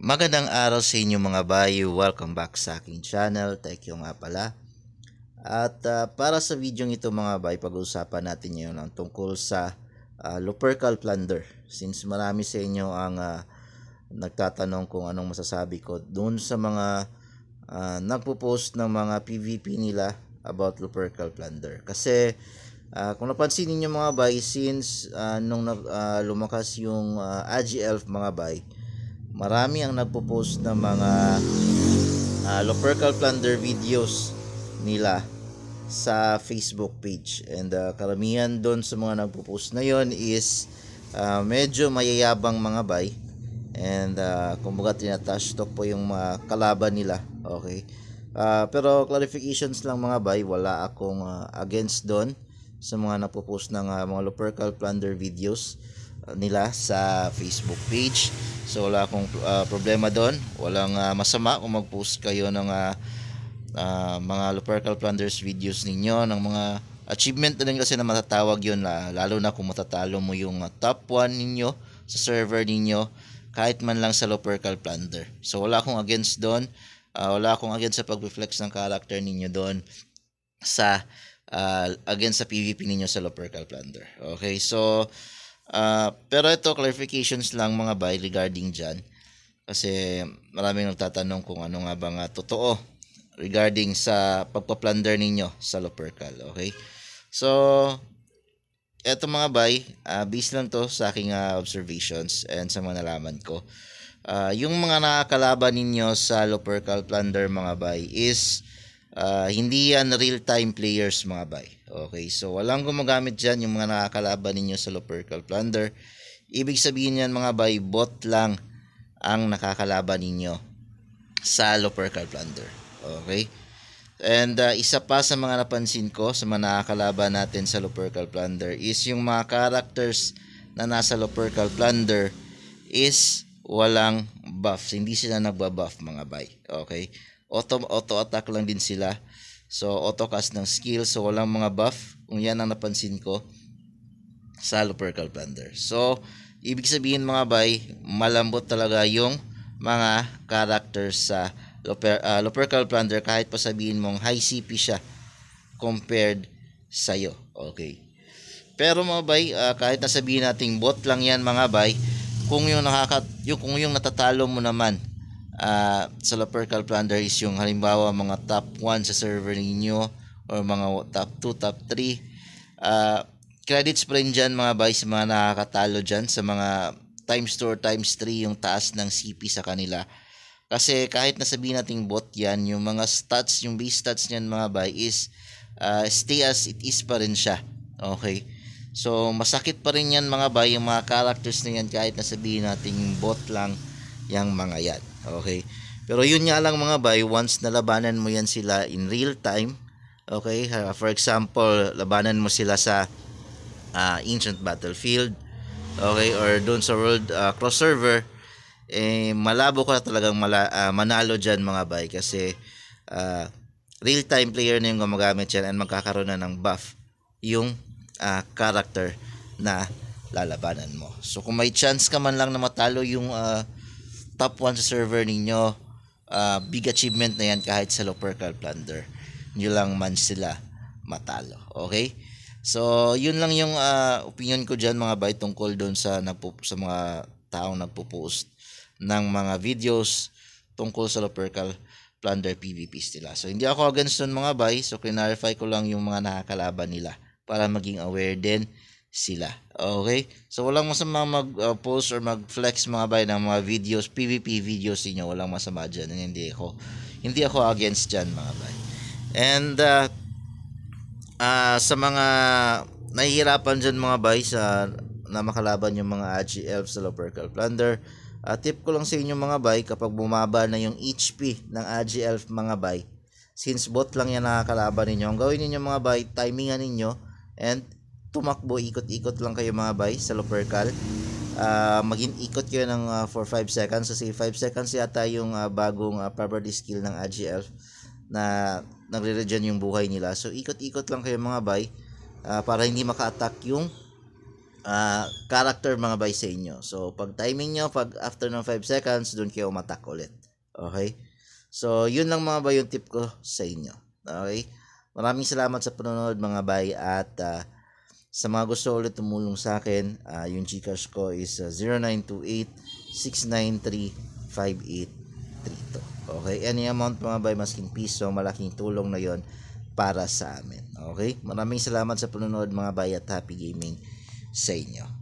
Magandang araw sa inyo mga bayo. Welcome back sa aking channel. Thank you nga pala. At uh, para sa video ito mga bay, pag-uusapan natin ngayon ang tungkol sa uh, Lupercal Plunder. Since marami sa inyo ang uh, nagtatanong kung anong masasabi ko doon sa mga uh, nagpo-post ng mga PVP nila about Lupercal Plunder. Kasi uh, kung napansin niyo mga bay, since uh, nung uh, lumakas yung uh, AG-ELF mga bay, marami ang nagpo-post ng mga uh, Lopercal Plunder videos nila sa Facebook page. And uh, karamihan doon sa mga nagpo-post na yon is uh, medyo mayayabang mga bay. And uh, kumbaga tinatash talk po yung mga kalaban nila. Okay. Uh, pero clarifications lang mga bay, wala akong uh, against doon sa mga nagpo-post ng uh, mga Lopercal Plunder videos nila sa Facebook page. So wala akong uh, problema doon. Walang uh, masama kung mag-post kayo ng uh, uh, mga Lupercal Plunders videos ninyo, ng mga achievement na rin kasi na matatawag yun. Lalo na kung matatalo mo yung uh, top 1 ninyo sa server ninyo kahit man lang sa Lupercal Plunder. So wala akong against doon. Uh, wala akong against sa pag-reflex ng character ninyo doon sa uh, against sa PvP ninyo sa Lupercal Plunder. Okay, so Uh, pero ito, clarifications lang mga bay regarding dyan. Kasi maraming nagtatanong kung ano nga ba nga totoo regarding sa pagpa-plunder ninyo sa Lopercal. Okay? So, eto mga bay, uh, based lang to sa aking uh, observations and sa mga nalaman ko. Uh, yung mga nakakalaban ninyo sa Lopercal Plunder mga bay is Uh, hindi yan real-time players mga bay. Okay, so walang gumagamit dyan yung mga nakakalaban ninyo sa Lopercal Plunder. Ibig sabihin yan mga bay, bot lang ang nakakalaban ninyo sa Lopercal Plunder. Okay? And uh, isa pa sa mga napansin ko sa mga nakakalaban natin sa Lopercal Plunder is yung mga characters na nasa Lopercal Plunder is walang buffs. Hindi sila nagbabuff mga bay. Okay? auto auto attack lang din sila. So auto cast ng skill so walang mga buff. Kung yan ang napansin ko sa Lupercal Plunder. So ibig sabihin mga bay, malambot talaga yung mga characters sa Luper, uh, ah, Lupercal Plunder kahit pa sabihin mong high CP siya compared sa sa'yo. Okay. Pero mga bay, uh, kahit sabihin nating bot lang yan mga bay, kung yung nakaka yung kung yung natatalo mo naman uh, sa Lopercal Plunder is yung halimbawa mga top 1 sa server ninyo or mga top 2, top 3. Uh, ah, credits pa rin dyan mga buys mga nakakatalo dyan sa mga times 2 or times 3 yung taas ng CP sa kanila. Kasi kahit na sabihin nating bot yan, yung mga stats, yung base stats niyan mga buy is uh, stay as it is pa rin siya. Okay. So masakit pa rin yan mga buy yung mga characters na yan kahit na sabihin nating bot lang yang mga yan. Okay? Pero yun nga lang mga bay, once nalabanan mo yan sila in real time, okay? Uh, for example, labanan mo sila sa uh, ancient battlefield, okay? Or doon sa world uh, cross server, eh, malabo ko na talagang mala, uh, manalo dyan mga bay kasi uh, real time player na yung gumagamit yan and magkakaroon na ng buff yung uh, character na lalabanan mo. So kung may chance ka man lang na matalo yung uh, top 1 sa server ninyo, uh, big achievement na yan kahit sa Lopercal Plunder. Nyo lang man sila matalo. Okay? So, yun lang yung uh, opinion ko dyan mga bay tungkol doon sa, sa mga taong nagpo-post ng mga videos tungkol sa Lopercal Plunder PVPs nila. So, hindi ako against doon mga bay. So, clarify ko lang yung mga nakakalaban nila para maging aware din sila. Okay? So, walang masama mag-post uh, or mag-flex mga bay ng mga videos, PvP videos niyo Walang masama dyan. And hindi ako, hindi ako against dyan mga bay. And, uh, uh, sa mga nahihirapan dyan mga bay sa na makalaban yung mga Agi Elves sa Lopercal Plunder, uh, tip ko lang sa inyo mga bay, kapag bumaba na yung HP ng Agi Elf mga bay, since bot lang yan nakakalaban ninyo, ang gawin ninyo mga bay, timingan ninyo, and tumakbo, ikot-ikot lang kayo mga bay sa Lupercal. Uh, ah, maging ikot kayo ng 4 ah, for 5 seconds kasi 5 seconds yata yung uh, bagong uh, property skill ng AGL na nagre-regen yung buhay nila. So ikot-ikot lang kayo mga bay uh, para hindi maka-attack yung uh, character mga bay sa inyo. So pag timing nyo, pag after ng 5 seconds, doon kayo umatak ulit. Okay? So yun lang mga bay yung tip ko sa inyo. Okay? Maraming salamat sa panonood mga bay at uh, sa mga gusto ulit tumulong sa akin, uh, yung Gcash ko is uh, ah, 0928-693-5832. Okay? Any amount mga bay, masking piso, malaking tulong na yon para sa amin. Okay? Maraming salamat sa panonood mga bay at happy gaming sa inyo.